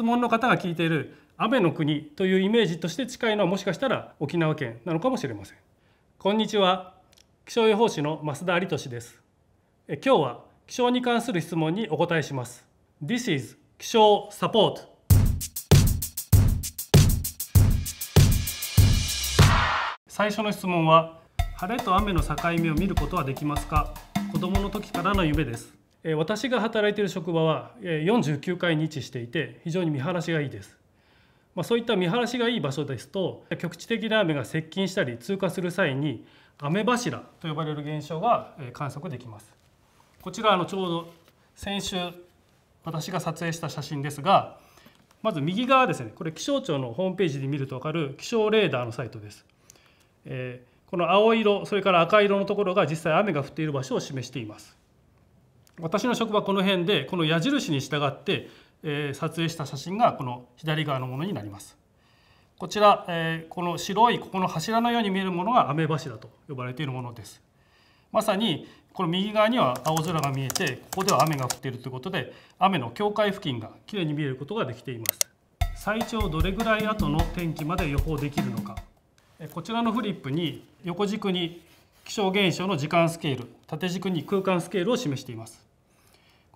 質問の方が聞いている雨の国というイメージとして近いのはもしかしたら沖縄県なのかもしれませんこんにちは気象予報士の増田有俊です今日は気象に関する質問にお答えします This is 気象サポート最初の質問は晴れと雨の境目を見ることはできますか子供の時からの夢です私が働いている職場は49階に位置していて非常に見晴らしがいいです、まあ、そういった見晴らしがいい場所ですと局地的な雨が接近したり通過する際に雨柱と呼ばれる現象が観測できますこちらあのちょうど先週私が撮影した写真ですがまず右側ですねこれ気象庁のホームページで見ると分かる気象レーダーのサイトです、えー、この青色それから赤色のところが実際雨が降っている場所を示しています私の職場この辺でこの矢印に従って、えー、撮影した写真がこの左側のものになります。こちら、えー、この白いここの柱のように見えるものが雨柱と呼ばれているものです。まさにこの右側には青空が見えてここでは雨が降っているということで雨の境界付近がきれいに見えることができています。最長どれぐらい後の天気まで予報できるのかこちらのフリップに横軸に気象現象の時間スケール縦軸に空間スケールを示しています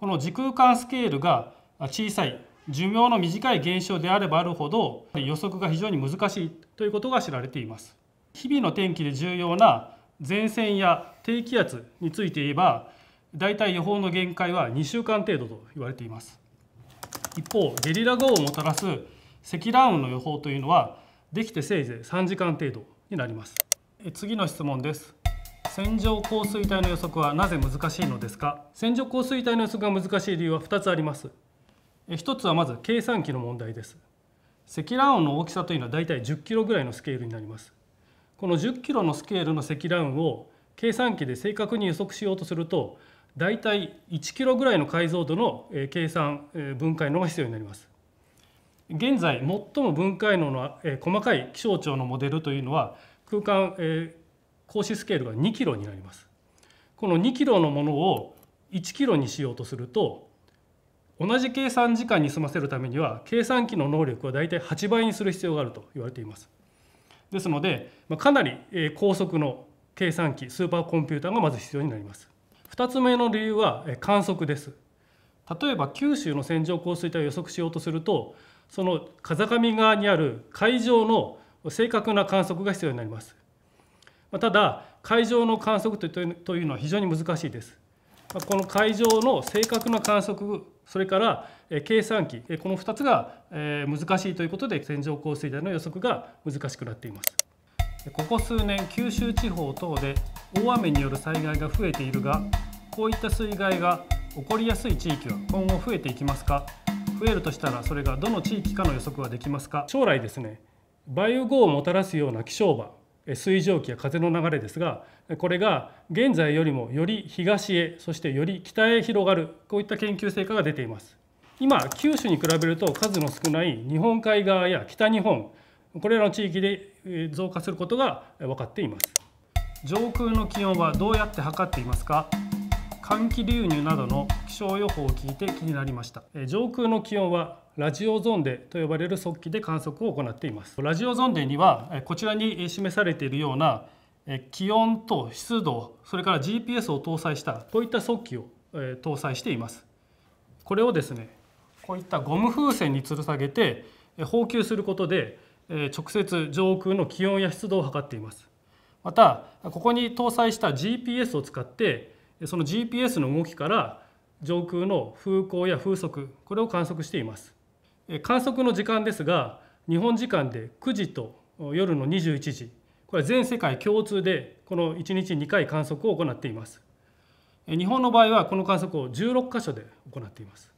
この時空間スケールが小さい寿命の短い現象であればあるほど予測が非常に難しいということが知られています日々の天気で重要な前線や低気圧について言えば大体予報の限界は2週間程度と言われています一方ゲリラ豪雨をもたらす積乱雲の予報というのはできてせいぜい3時間程度になります次の質問です線状降水帯の予測はなぜ難しいのですか線状降水帯の予測が難しい理由は2つあります1つはまず計算機の問題です積乱雲の大きさというのはだいたい10キロぐらいのスケールになりますこの10キロのスケールの積乱雲を計算機で正確に予測しようとするとだいたい1キロぐらいの解像度の計算分解能が必要になります現在最も分解能の細かい気象庁のモデルというのは空間格子スケールが2キロになりますこの2キロのものを1キロにしようとすると同じ計算時間に済ませるためには計算機の能力は大体8倍にする必要があると言われていますですのでかなり高速の計算機スーパーコンピューターがまず必要になります2つ目の理由は観測です例えば九州の線状降水帯を予測しようとするとその風上側にある海上の正確な観測が必要になりますまただ海上の観測というのは非常に難しいです。この海上の正確な観測それから計算機この2つが難しいということで線状降水帯の予測が難しくなっていますここ数年九州地方等で大雨による災害が増えているがこういった水害が起こりやすい地域は今後増えていきますか増えるとしたらそれがどの地域かの予測はできますか将来ですね梅雨後をもたらすような気象場水蒸気や風の流れですがこれが現在よりもより東へそしてより北へ広がるこういった研究成果が出ています今九州に比べると数の少ない日本海側や北日本これらの地域で増加することが分かっています上空の気温はどうやって測っていますか寒気流入などの気象予報を聞いて気になりました上空の気温はラジオゾンデと呼ばれる測器で観測を行っていますラジオゾンデにはこちらに示されているような気温と湿度それから GPS を搭載したこういった測器を搭載していますこれをですねこういったゴム風船に吊る下げて放給することで直接上空の気温や湿度を測っていますまたここに搭載した GPS を使ってその GPS の動きから上空の風向や風速これを観測しています観測の時間ですが日本時間で9時と夜の21時これ全世界共通でこの1日2回観測を行っています日本の場合はこの観測を16箇所で行っています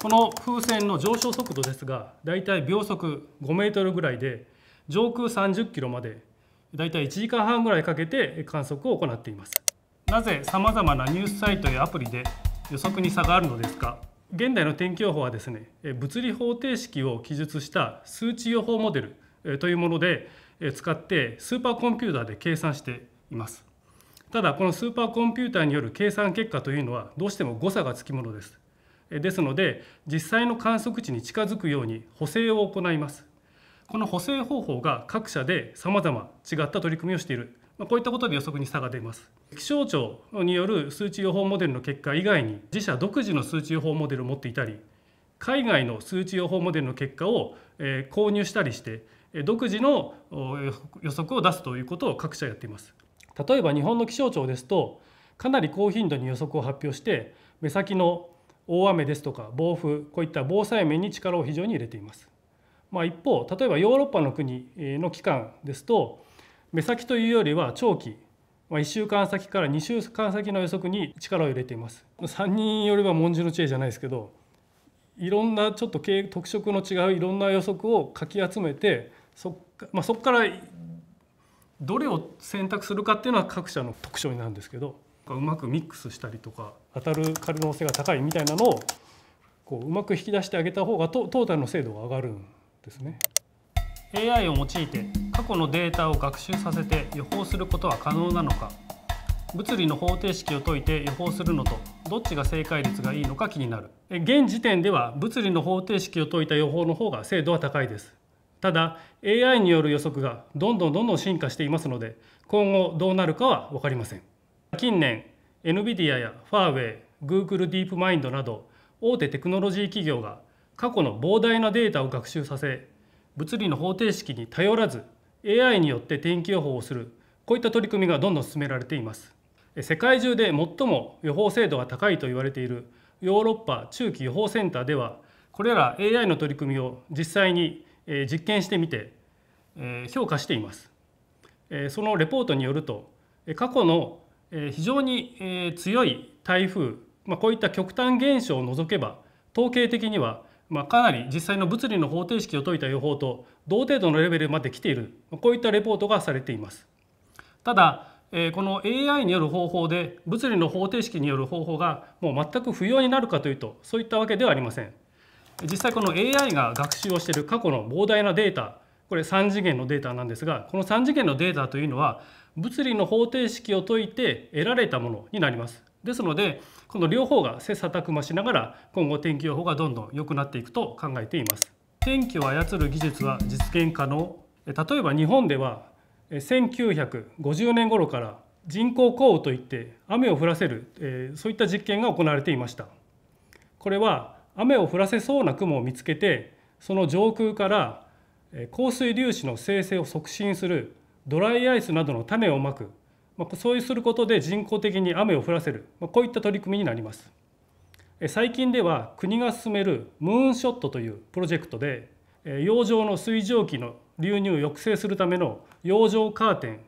この風船の上昇速度ですがだいたい秒速5メートルぐらいで上空30キロまでだいたい1時間半ぐらいかけて観測を行っていますなぜさまざまなニュースサイトやアプリで予測に差があるのですか現代の天気予報はですね物理方程式を記述した数値予報モデルというもので使ってスーパーコンピューターで計算していますただこのスーパーコンピューターによる計算結果というのはどうしても誤差がつきものですですので実際の観測値に近づくように補正を行いますこの補正方法が各社で様々違った取り組みをしているこういったことで予測に差が出ます気象庁による数値予報モデルの結果以外に自社独自の数値予報モデルを持っていたり海外の数値予報モデルの結果を購入したりして独自の予測を出すということを各社やっています例えば日本の気象庁ですとかなり高頻度に予測を発表して目先の大雨ですとか暴風こういった防災面に力を非常に入れています、まあ、一方例えばヨーロッパの国の機関ですと目先というよりは長期まあ、1週間先から2週間先の予測に力を入れています3人よりは文字の知恵じゃないですけどいろんなちょっと特色の違ういろんな予測をかき集めてそこ、まあ、そこからどれを選択するかっていうのは各社の特徴になるんですけどうまくミックスしたりとか当たる可能性が高いみたいなのをこううまく引き出してあげた方がトータルの精度が上がるんですね。AI を用いて過去のデータを学習させて予報することは可能なのか物理の方程式を解いて予報するのとどっちが正解率がいいのか気になる現時点では物理の方程式を解いた予報の方が精度は高いですただ AI による予測がどんどんどんどん進化していますので今後どうなるかは分かりません近年 NVIDIA やファーウェイ Google ディープマインドなど大手テクノロジー企業が過去の膨大なデータを学習させ物理の方程式に頼らず AI によって天気予報をするこういった取り組みがどんどん進められています世界中で最も予報精度が高いと言われているヨーロッパ中期予報センターではこれら AI の取り組みを実際に実験してみて評価していますそのレポートによると過去の非常に強い台風こういった極端現象を除けば統計的にはまあ、かなり実際の物理の方程式を解いた予報と同程度のレベルまで来ているこういったレポートがされています。ただこの AI による方法で物理の方程式による方法がもう全く不要になるかというとそういったわけではありません。実際この AI が学習をしている過去の膨大なデータこれ3次元のデータなんですがこの3次元のデータというのは物理の方程式を解いて得られたものになります。ですのでこの両方が切磋琢磨しながら今後天気予報がどんどん良くなっていくと考えています天気を操る技術は実現可能例えば日本では1950年頃から人工降雨といって雨を降らせる、えそういった実験が行われていましたこれは雨を降らせそうな雲を見つけてその上空から降水粒子の生成を促進するドライアイスなどの種をまくまあ、そうすることで人工的に雨を降らせる、まあ、こういった取り組みになります。最近では国が進めるムーンショットというプロジェクトで洋上の水蒸気の流入を抑制するための洋上カーテ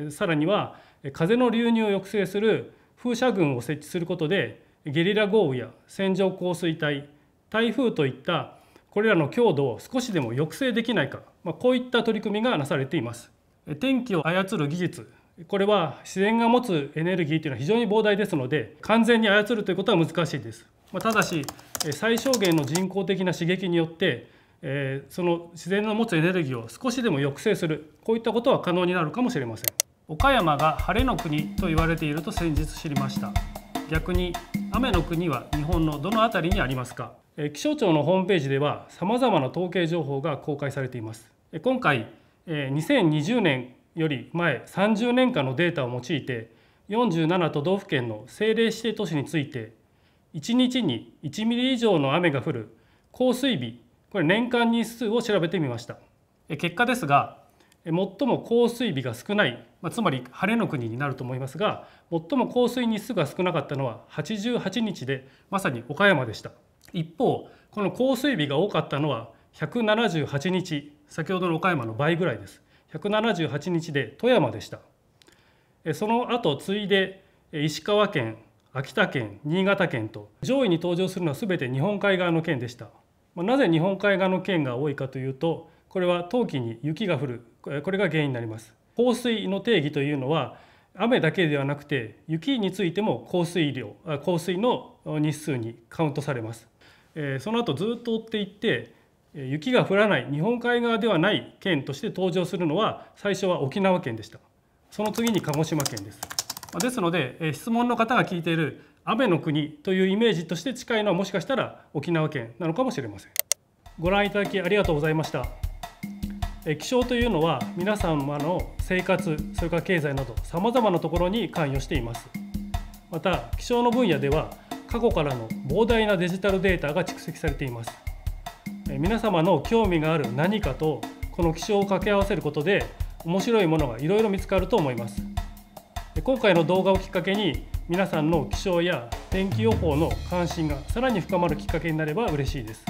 ンさらには風の流入を抑制する風車群を設置することでゲリラ豪雨や線状降水帯台風といったこれらの強度を少しでも抑制できないか、まあ、こういった取り組みがなされています。天気を操る技術これは自然が持つエネルギーというのは非常に膨大ですので完全に操るということは難しいです。まただし最小限の人工的な刺激によってその自然の持つエネルギーを少しでも抑制するこういったことは可能になるかもしれません。岡山が晴れの国と言われていると先日知りました。逆に雨の国は日本のどの辺りにありますか気象庁のホームページでは様々な統計情報が公開されています今回2020年より前30年間のデータを用いて47都道府県の政令指定都市について1日に1ミリ以上の雨が降る降水日これ年間日数を調べてみました結果ですが最も降水日が少ない、つまり晴れの国になると思いますが最も降水日数が少なかったのは88日でまさに岡山でした一方この降水日が多かったのは178日先ほどの岡山の倍ぐらいです178日で富山でしたその後次いで石川県秋田県新潟県と上位に登場するのは全て日本海側の県でしたなぜ日本海側の県が多いかというとこれは冬季に雪が降るこれが原因になります降水の定義というのは雨だけではなくて雪についても降水量降水の日数にカウントされますその後ずっと追っていって雪が降らない日本海側ではない県として登場するのは最初は沖縄県でしたその次に鹿児島県ですですので質問の方が聞いている雨の国というイメージとして近いのはもしかしたら沖縄県なのかもしれませんご覧いただきありがとうございました気象というのは皆様の生活それから経済などさまざまなところに関与していますまた気象の分野では過去からの膨大なデジタルデータが蓄積されています皆様の興味がある何かとこの気象を掛け合わせることで面白いものがいろいろ見つかると思います今回の動画をきっかけに皆さんの気象や天気予報の関心がさらに深まるきっかけになれば嬉しいです